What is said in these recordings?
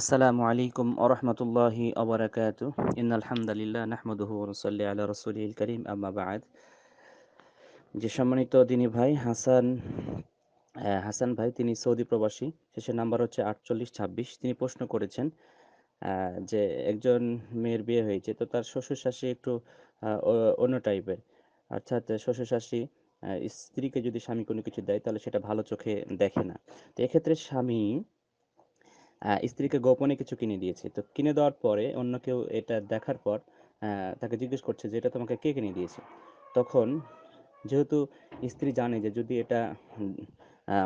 আসসালামু আলাইকুম আরহামতুল্লাহি আবরাকাত হামদুলিল্লাহ নাহমাদুহু নাহমদুহু নুসাল্লি আলা কারীম আম্মা বা'দ যে সম্মানিত দিনী ভাই হাসান হাসান ভাই তিনি সৌদি প্রবাসী শেষের নাম্বার হচ্ছে আটচল্লিশ ছাব্বিশ তিনি প্রশ্ন করেছেন যে একজন মেয়ের বিয়ে হয়েছে তো তার শ্বশুর শাশুড়ি একটু অন্য টাইপের অর্থাৎ শ্বশুর শাশুড়ি স্ত্রীকে যদি স্বামী কোনো কিছু দেয় তাহলে সেটা ভালো চোখে দেখে না তো এক্ষেত্রে স্বামী স্ত্রীকে গোপনে কিছু কিনে দিয়েছে তো কিনে দেওয়ার পরে অন্য কেউ এটা দেখার পর তাকে জিজ্ঞেস করছে যে এটা তোমাকে কে কিনে দিয়েছে তখন যেহেতু স্ত্রী জানে যে যদি এটা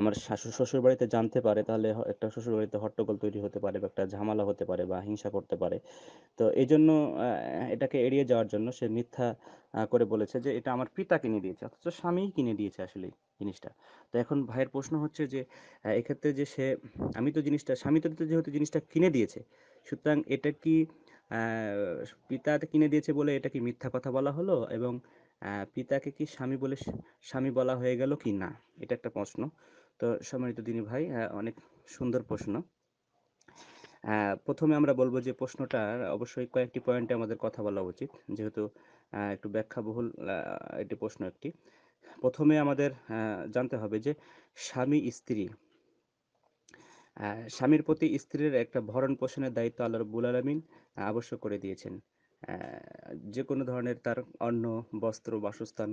আমার শাশু শ্বশুর বাড়িতে জানতে পারে তাহলে একটা শ্বশুর বাড়িতে হট্টগোল তৈরি হতে পারে বা একটা ঝামেলা হতে পারে বা হিংসা করতে পারে তো এই জন্য আহ, এটাকে এড়িয়ে যাওয়ার জন্য সে মিথ্যা আহ, করে বলেছে যে এটা আমার পিতা কিনে দিয়েছে অথচ স্বামীই কিনে দিয়েছে আসলে জিনিসটা তো এখন ভাইয়ের প্রশ্ন হচ্ছে যে আহ, এক্ষেত্রে যে সে আমি তো জিনিসটা স্বামী তো যেহেতু জিনিসটা কিনে দিয়েছে সুতরাং এটা কি আহ, পিতা কিনে দিয়েছে বলে এটা কি মিথ্যা কথা বলা হলো এবং পিতাকে কি স্বামী বলে স্বামী বলা হয়ে গেল কি না এটা একটা প্রশ্ন তো সম্মানিত দিনী ভাই অনেক সুন্দর প্রশ্ন প্রথমে আমরা বলবো যে প্রশ্নটার অবশ্যই কয়েকটি পয়েন্টে আমাদের কথা বলা উচিত যেহেতু একটু ব্যাখ্যাবহুল একটি প্রশ্ন একটি প্রথমে আমাদের জানতে হবে যে স্বামী স্ত্রী স্বামীর প্রতি স্ত্রীর একটা ভরণ পোষণের দায়িত্ব আল্লাহ রব্বুল আলমিন আবশ্যক করে দিয়েছেন যে কোনো ধরনের তার অন্ন বস্ত্র বাসস্থান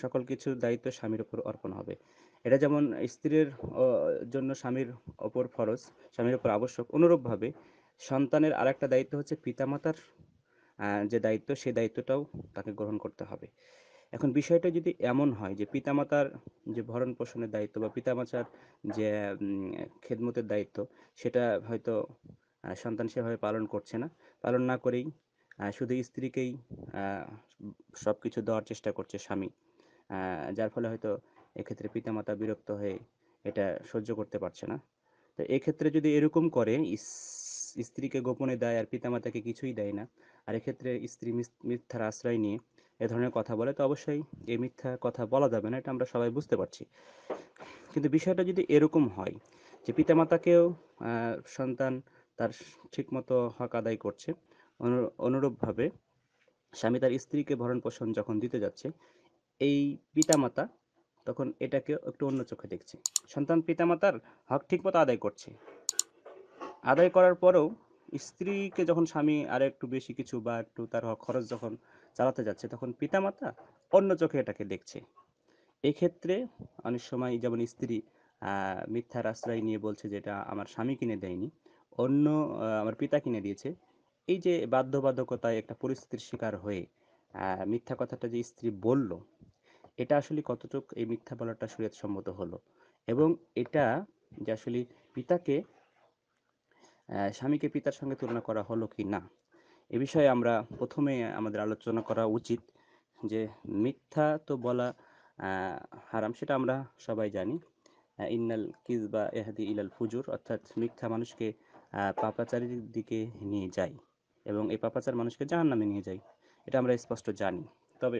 সকল কিছুর দায়িত্ব স্বামীর ওপর অর্পণ হবে এটা যেমন স্ত্রীর জন্য স্বামীর ওপর ফরজ স্বামীর ওপর আবশ্যক অনুরূপভাবে সন্তানের আর একটা দায়িত্ব হচ্ছে পিতামাতার যে দায়িত্ব সে দায়িত্বটাও তাকে গ্রহণ করতে হবে এখন বিষয়টা যদি এমন হয় যে পিতামাতার যে ভরণ পোষণের দায়িত্ব বা পিতামাতার যে খেদমতের দায়িত্ব সেটা হয়তো সন্তান সেভাবে পালন করছে না পালন না করেই শুধু স্ত্রীকেই সব কিছু দেওয়ার চেষ্টা করছে স্বামী যার ফলে হয়তো এক্ষেত্রে পিতামাতা বিরক্ত হয়ে এটা সহ্য করতে পারছে না তো এক্ষেত্রে যদি এরকম করে স্ত্রীকে গোপনে দেয় আর পিতামাতাকে কিছুই দেয় না আর এক্ষেত্রে স্ত্রী মিথ্যার আশ্রয় নিয়ে এ ধরনের কথা বলে তো অবশ্যই এই মিথ্যা কথা বলা যাবে না এটা আমরা সবাই বুঝতে পারছি কিন্তু বিষয়টা যদি এরকম হয় যে পিতামাতাকেও সন্তান তার ঠিকমতো হক আদায় করছে অনুরূপভাবে স্বামী তার স্ত্রীকে ভরণ পোষণ যখন দিতে যাচ্ছে এই পিতামাতা তখন এটাকে একটু অন্য চোখে দেখছে সন্তান পিতামাতার হক ঠিকমতো আদায় করছে আদায় করার পরেও স্ত্রীকে যখন স্বামী আর একটু বেশি কিছু বা একটু তার খরচ যখন চালাতে যাচ্ছে তখন পিতামাতা অন্য চোখে এটাকে দেখছে এক্ষেত্রে অনেক সময় যেমন স্ত্রী মিথ্যার আশ্রয় নিয়ে বলছে যেটা আমার স্বামী কিনে দেয়নি অন্য আমার পিতা কিনে দিয়েছে এই যে বাধ্যবাধকতায় একটা পরিস্থিতির শিকার হয়ে মিথ্যা কথাটা যে স্ত্রী বলল এটা আসলে কতটুক এই মিথ্যা বলাটা সম্মত হলো এবং এটা যে আসলে পিতাকে স্বামীকে পিতার সঙ্গে তুলনা করা হলো কি না এ বিষয়ে আমরা প্রথমে আমাদের আলোচনা করা উচিত যে মিথ্যা তো বলা হারাম সেটা আমরা সবাই জানি ইন্নাল কিজবা এহাদি ইলাল ফুজুর অর্থাৎ মিথ্যা মানুষকে পাপাচারীর দিকে নিয়ে যায় এবং এই পাপাচার মানুষকে জাহান নামে নিয়ে যায় এটা আমরা স্পষ্ট জানি তবে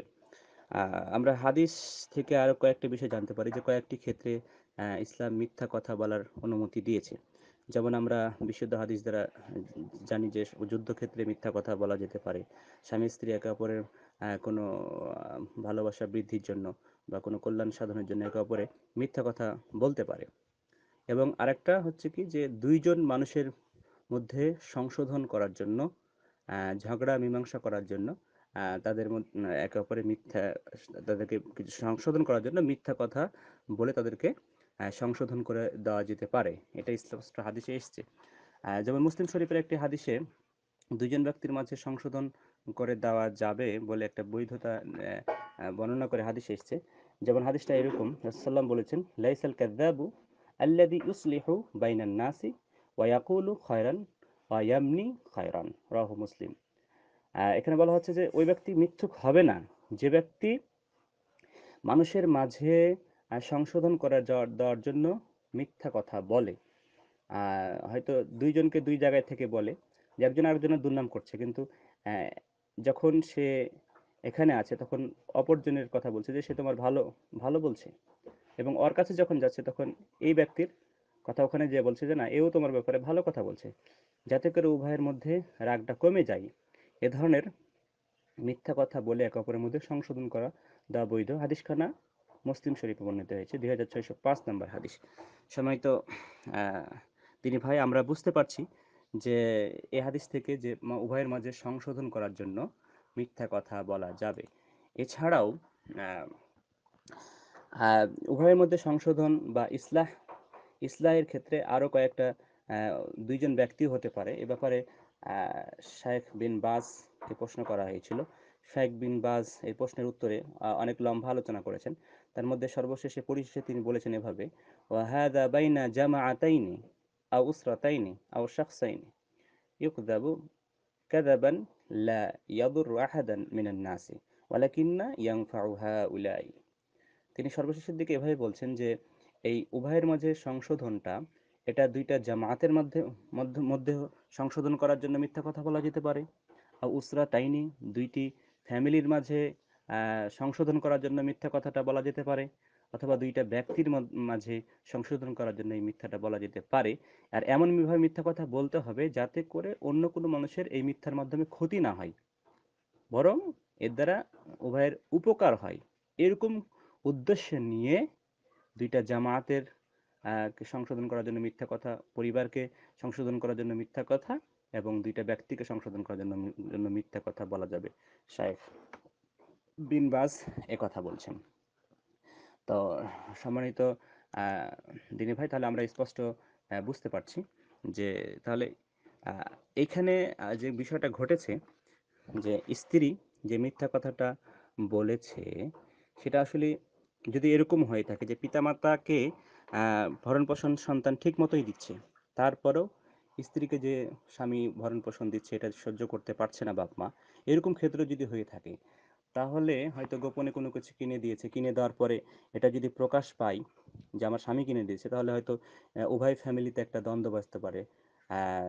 আমরা হাদিস থেকে আরও কয়েকটি বিষয় জানতে পারি যে কয়েকটি ক্ষেত্রে ইসলাম মিথ্যা কথা বলার অনুমতি দিয়েছে যেমন আমরা বিশুদ্ধ হাদিস দ্বারা জানি যে যুদ্ধক্ষেত্রে মিথ্যা কথা বলা যেতে পারে স্বামী স্ত্রী একে অপরের কোনো ভালোবাসা বৃদ্ধির জন্য বা কোনো কল্যাণ সাধনের জন্য একে অপরে মিথ্যা কথা বলতে পারে এবং আরেকটা হচ্ছে কি যে দুইজন মানুষের মধ্যে সংশোধন করার জন্য ঝগড়া মীমাংসা করার জন্য তাদের একে অপরে মিথ্যা তাদেরকে কিছু সংশোধন করার জন্য মিথ্যা কথা বলে তাদেরকে সংশোধন করে দেওয়া যেতে পারে এটা স্পষ্ট হাদিসে এসছে যেমন মুসলিম শরীফের একটি হাদিসে দুজন ব্যক্তির মাঝে সংশোধন করে দেওয়া যাবে বলে একটা বৈধতা বর্ণনা করে হাদিস এসছে যেমন হাদিসটা এরকম সাল্লাম বলেছেন লাইসাল কাদাবু আল্লাদি ইউসলিহু বাইনান নাসি ওয়াকুলু খয়রান ইয়ামনি খায়রান রাহ মুসলিম এখানে বলা হচ্ছে যে ওই ব্যক্তি মিথ্যুক হবে না যে ব্যক্তি মানুষের মাঝে সংশোধন করা দেওয়ার জন্য মিথ্যা কথা বলে হয়তো দুইজনকে দুই জায়গায় থেকে বলে যে একজন আরেকজনের দুর্নাম করছে কিন্তু যখন সে এখানে আছে তখন অপরজনের কথা বলছে যে সে তোমার ভালো ভালো বলছে এবং ওর কাছে যখন যাচ্ছে তখন এই ব্যক্তির কথা ওখানে যে বলছে যে না এও তোমার ব্যাপারে ভালো কথা বলছে যাতে করে উভয়ের মধ্যে রাগটা কমে যায় এ ধরনের মিথ্যা কথা বলে একে অপরের মধ্যে সংশোধন করা দা বৈধ হাদিসখানা মুসলিম শরীফে বর্ণিত হয়েছে দুই হাজার ছয়শো পাঁচ নম্বর হাদিস সময় তো তিনি ভাই আমরা বুঝতে পারছি যে এ হাদিস থেকে যে উভয়ের মাঝে সংশোধন করার জন্য মিথ্যা কথা বলা যাবে এছাড়াও উভয়ের মধ্যে সংশোধন বা ইসলাহ ইসলাহের ক্ষেত্রে আরও কয়েকটা দুইজন ব্যক্তি হতে পারে এ ব্যাপারে শেখ বিন বাজকে প্রশ্ন করা হয়েছিল শেখ বিন বাজ এই প্রশ্নের উত্তরে অনেক লম্বা আলোচনা করেছেন তার মধ্যে সর্বশেষে পরিশেষে তিনি বলেছেন এভাবে ওয়াহাদা বাইনা জামা আতাইনি আও উসরাতাইনি আও শাকসাইনি দাবু কাদাবান লা ইয়াদুর আহাদান মিনান নাসি ওয়ালাকিন্না ইয়াংফাউ হা উলাই তিনি সর্বশেষের দিকে এভাবে বলছেন যে এই উভয়ের মাঝে সংশোধনটা এটা দুইটা জামাতের মধ্যে মধ্যে সংশোধন করার জন্য মিথ্যা কথা বলা যেতে পারে আর উসরা তাইনি দুইটি ফ্যামিলির মাঝে সংশোধন করার জন্য মিথ্যা কথাটা বলা যেতে পারে অথবা দুইটা ব্যক্তির মাঝে সংশোধন করার জন্য এই মিথ্যাটা বলা যেতে পারে আর এমনভাবে মিথ্যা কথা বলতে হবে যাতে করে অন্য কোনো মানুষের এই মিথ্যার মাধ্যমে ক্ষতি না হয় বরং এর দ্বারা উভয়ের উপকার হয় এরকম উদ্দেশ্য নিয়ে দুইটা জামাতের সংশোধন করার জন্য মিথ্যা কথা পরিবারকে সংশোধন করার জন্য মিথ্যা কথা এবং দুইটা ব্যক্তিকে সংশোধন করার জন্য জন্য মিথ্যা কথা বলা যাবে শায়েখ বিনবাস এ কথা বলছেন তো সম্মানিত দিনী ভাই তাহলে আমরা স্পষ্ট বুঝতে পারছি যে তাহলে এইখানে যে বিষয়টা ঘটেছে যে স্ত্রী যে মিথ্যা কথাটা বলেছে সেটা আসলে যদি এরকম হয়ে থাকে যে পিতামাতাকে ভরণ পোষণ সন্তান ঠিক মতোই দিচ্ছে তারপরেও স্ত্রীকে যে স্বামী ভরণ পোষণ দিচ্ছে এটা সহ্য করতে পারছে না বাপ মা এরকম ক্ষেত্র যদি হয়ে থাকে তাহলে হয়তো গোপনে কোনো কিছু কিনে দিয়েছে কিনে দেওয়ার পরে এটা যদি প্রকাশ পাই যে আমার স্বামী কিনে দিয়েছে তাহলে হয়তো উভয় ফ্যামিলিতে একটা দ্বন্দ্ব বাঁচতে পারে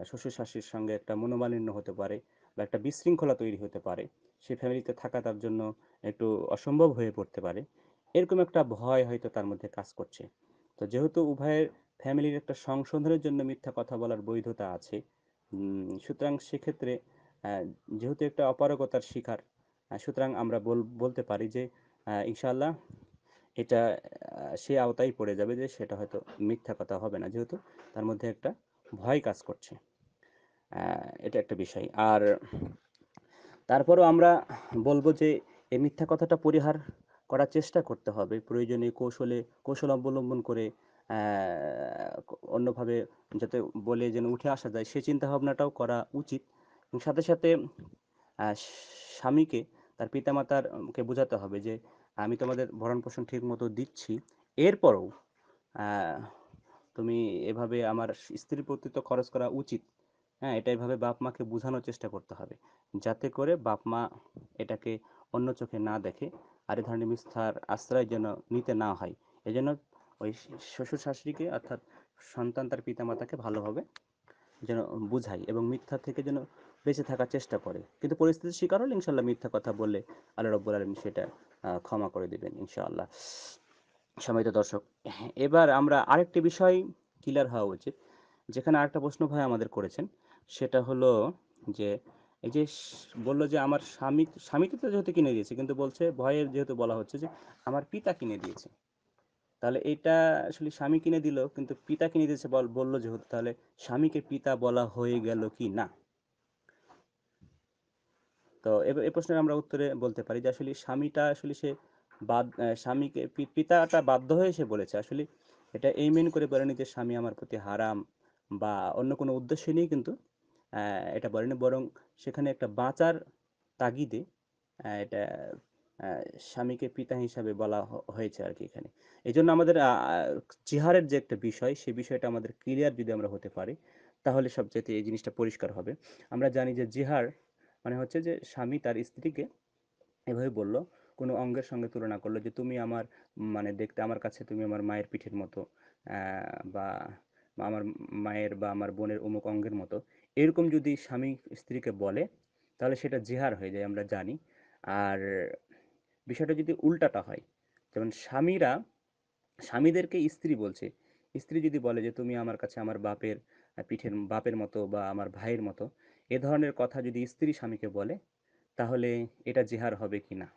শ্বশুর শাশুড়ির সঙ্গে একটা মনোমালিন্য হতে পারে বা একটা বিশৃঙ্খলা তৈরি হতে পারে সে ফ্যামিলিতে থাকা তার জন্য একটু অসম্ভব হয়ে পড়তে পারে এরকম একটা ভয় হয়তো তার মধ্যে কাজ করছে তো যেহেতু উভয়ের ফ্যামিলির একটা সংশোধনের জন্য মিথ্যা কথা বলার বৈধতা আছে সুতরাং সেক্ষেত্রে যেহেতু একটা অপারগতার শিকার সুতরাং আমরা বলতে পারি যে ইনশাল্লাহ এটা সে আওতায় পড়ে যাবে যে সেটা হয়তো মিথ্যা কথা হবে না যেহেতু তার মধ্যে একটা ভয় কাজ করছে এটা একটা বিষয় আর তারপরও আমরা বলবো যে এই মিথ্যা কথাটা পরিহার করার চেষ্টা করতে হবে প্রয়োজনীয় কৌশলে কৌশল অবলম্বন করে অন্যভাবে যাতে বলে যেন উঠে আসা যায় সে চিন্তাভাবনাটাও করা উচিত সাথে সাথে স্বামীকে তার পিতামাতারকে বোঝাতে হবে যে আমি তোমাদের ভরণ পোষণ ঠিক মতো দিচ্ছি এরপরও তুমি এভাবে আমার স্ত্রীর প্রতি তো খরচ করা উচিত হ্যাঁ এটা এভাবে বাপ মাকে বোঝানোর চেষ্টা করতে হবে যাতে করে বাপ মা এটাকে অন্য চোখে না দেখে আর এই ধরনের মিথ্যার আশ্রয় যেন নিতে না হয় এজন্য ওই শ্বশুর শাশুড়িকে অর্থাৎ সন্তান তার পিতামাতাকে ভালোভাবে যেন বুঝাই এবং মিথ্যা থেকে যেন বেঁচে থাকার চেষ্টা করে কিন্তু পরিস্থিতির শিকার হলে ইনশাল্লাহ মিথ্যা কথা বললে আল্লাহ রব্বুল আলম সেটা ক্ষমা করে দেবেন ইনশাআল্লাহ সম্মানিত দর্শক এবার আমরা আরেকটি বিষয় ক্লিয়ার হওয়া উচিত যেখানে আরেকটা প্রশ্ন ভাই আমাদের করেছেন সেটা হলো যে এই যে বললো যে আমার স্বামী স্বামীকে তো যেহেতু কিনে দিয়েছে কিন্তু বলছে ভয়ে যেহেতু বলা হচ্ছে যে আমার পিতা কিনে দিয়েছে তাহলে এটা আসলে স্বামী কিনে দিল কিন্তু পিতা কিনে দিয়েছে বল বললো যেহেতু তাহলে স্বামীকে পিতা বলা হয়ে গেল কি না তো এ প্রশ্নের আমরা উত্তরে বলতে পারি যে আসলে স্বামীটা আসলে সে বাদ স্বামীকে পিতাটা বাধ্য হয়ে সে বলেছে আসলে এটা এই মেন করে বলেনি যে স্বামী আমার প্রতি হারাম বা অন্য কোনো উদ্দেশ্য নিয়ে কিন্তু এটা বলেনি বরং সেখানে একটা বাঁচার তাগিদে এটা স্বামীকে পিতা হিসাবে বলা হয়েছে আর কি এখানে এই জন্য আমাদের চেহারের যে একটা বিষয় সে বিষয়টা আমাদের ক্লিয়ার যদি আমরা হতে পারি তাহলে সবচেয়ে এই জিনিসটা পরিষ্কার হবে আমরা জানি যে জিহার মানে হচ্ছে যে স্বামী তার স্ত্রীকে এভাবে বলল কোনো অঙ্গের সঙ্গে তুলনা করলো যে তুমি আমার মানে দেখতে আমার কাছে তুমি আমার মায়ের পিঠের মতো বা আমার মায়ের বা আমার বোনের অমুক অঙ্গের মতো এরকম যদি স্বামী স্ত্রীকে বলে তাহলে সেটা জিহার হয়ে যায় আমরা জানি আর বিষয়টা যদি উল্টাটা হয় যেমন স্বামীরা স্বামীদেরকে স্ত্রী বলছে স্ত্রী যদি বলে যে তুমি আমার কাছে আমার বাপের পিঠের বাপের মতো বা আমার ভাইয়ের মতো এ ধরনের কথা যদি স্ত্রী স্বামীকে বলে তাহলে এটা জিহার হবে কি না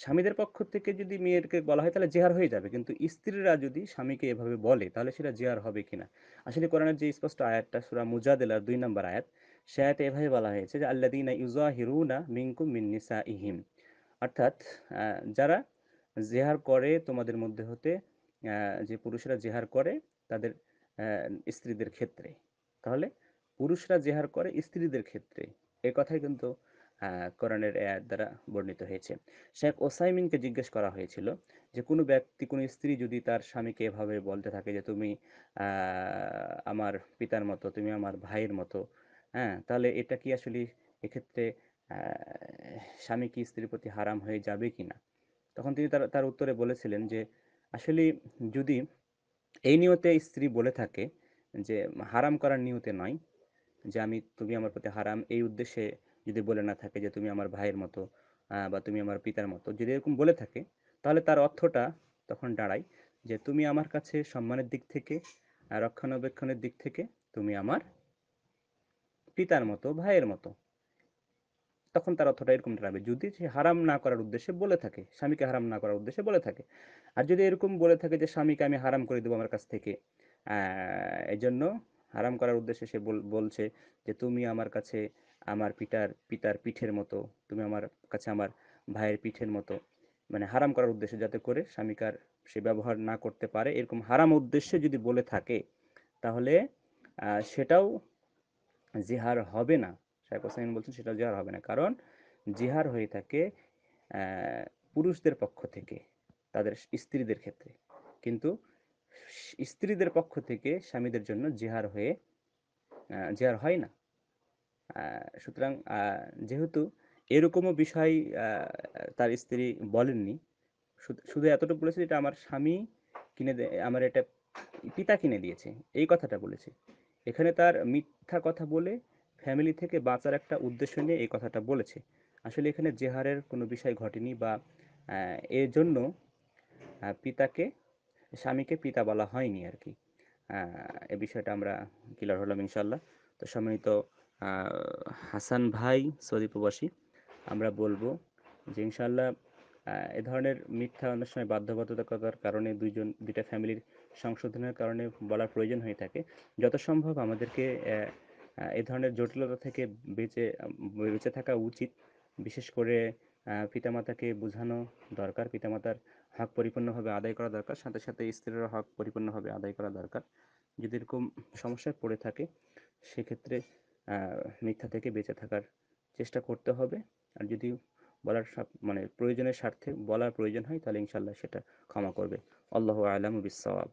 স্বামীদের পক্ষ থেকে যদি মেয়েরকে বলা হয় তাহলে জেহার হয়ে যাবে কিন্তু স্ত্রীরা যদি স্বামীকে এভাবে বলে তাহলে সেটা জেহার হবে কিনা আসলে কোরআনের যে স্পষ্ট আয়াতটা সুরা মুজাদেলার দুই নম্বর আয়াত সে আয়াতে এভাবে বলা হয়েছে যে আল্লাদিনা ইউজা হিরুনা মিঙ্কু মিন্নিসা ইহিম অর্থাৎ যারা জেহার করে তোমাদের মধ্যে হতে যে পুরুষরা জেহার করে তাদের স্ত্রীদের ক্ষেত্রে তাহলে পুরুষরা জেহার করে স্ত্রীদের ক্ষেত্রে এ কথাই কিন্তু কোরআনের এয়ার দ্বারা বর্ণিত হয়েছে শেখ ওসাইমিনকে জিজ্ঞেস করা হয়েছিল যে কোনো ব্যক্তি কোনো স্ত্রী যদি তার স্বামীকে এভাবে বলতে থাকে যে তুমি আমার পিতার মতো তুমি আমার ভাইয়ের মতো হ্যাঁ তাহলে এটা কি আসলে এক্ষেত্রে স্বামী কি স্ত্রীর প্রতি হারাম হয়ে যাবে কি না তখন তিনি তার তার উত্তরে বলেছিলেন যে আসলে যদি এই নিয়তে স্ত্রী বলে থাকে যে হারাম করার নিয়তে নয় যে আমি তুমি আমার প্রতি হারাম এই উদ্দেশ্যে যদি বলে না থাকে যে তুমি আমার ভাইয়ের মতো বা তুমি আমার পিতার মতো যদি এরকম বলে থাকে তাহলে তার অর্থটা তখন দাঁড়ায় যে তুমি আমার কাছে সম্মানের দিক থেকে রক্ষণাবেক্ষণের দিক থেকে তুমি আমার পিতার মতো ভাইয়ের মতো তখন তার অর্থটা এরকম দাঁড়াবে যদি সে হারাম না করার উদ্দেশ্যে বলে থাকে স্বামীকে হারাম না করার উদ্দেশ্যে বলে থাকে আর যদি এরকম বলে থাকে যে স্বামীকে আমি হারাম করে দেবো আমার কাছ থেকে এই জন্য হারাম করার উদ্দেশ্যে সে বলছে যে তুমি আমার কাছে আমার পিতার পিতার পিঠের মতো তুমি আমার কাছে আমার ভাইয়ের পিঠের মতো মানে হারাম করার উদ্দেশ্যে যাতে করে স্বামীকার সে ব্যবহার না করতে পারে এরকম হারাম উদ্দেশ্যে যদি বলে থাকে তাহলে সেটাও জিহার হবে না শাহেক হোসাইন বলছেন সেটাও জিহার হবে না কারণ জিহার হয়ে থাকে পুরুষদের পক্ষ থেকে তাদের স্ত্রীদের ক্ষেত্রে কিন্তু স্ত্রীদের পক্ষ থেকে স্বামীদের জন্য জিহার হয়ে জিহার হয় না সুতরাং যেহেতু এরকমও বিষয় তার স্ত্রী বলেননি শুধু এতটুকু বলেছে এটা আমার স্বামী কিনে আমার এটা পিতা কিনে দিয়েছে এই কথাটা বলেছে এখানে তার মিথ্যা কথা বলে ফ্যামিলি থেকে বাঁচার একটা উদ্দেশ্য নিয়ে এই কথাটা বলেছে আসলে এখানে জেহারের কোনো বিষয় ঘটেনি বা এর জন্য পিতাকে স্বামীকে পিতা বলা হয়নি আর কি এ বিষয়টা আমরা ক্লিয়ার হলাম ইনশাল্লাহ তো সম্মানিত হাসান ভাই সৌদি প্রবাসী আমরা বলবো যে ইনশাল্লাহ এ ধরনের মিথ্যা অনেক সময় বাধ্যবাধকতার কারণে দুইজন দুইটা ফ্যামিলির সংশোধনের কারণে বলার প্রয়োজন হয়ে থাকে যত সম্ভব আমাদেরকে এ ধরনের জটিলতা থেকে বেঁচে বেঁচে থাকা উচিত বিশেষ করে পিতামাতাকে বোঝানো দরকার পিতামাতার হক পরিপূর্ণভাবে আদায় করা দরকার সাথে সাথে স্ত্রীর হক পরিপূর্ণভাবে আদায় করা দরকার যদি এরকম সমস্যায় পড়ে থাকে সেক্ষেত্রে মিথ্যা থেকে বেঁচে থাকার চেষ্টা করতে হবে আর যদি বলার মানে প্রয়োজনের স্বার্থে বলার প্রয়োজন হয় তাহলে ইনশাল্লাহ সেটা ক্ষমা করবে আল্লাহ আলাম বিশ্বাব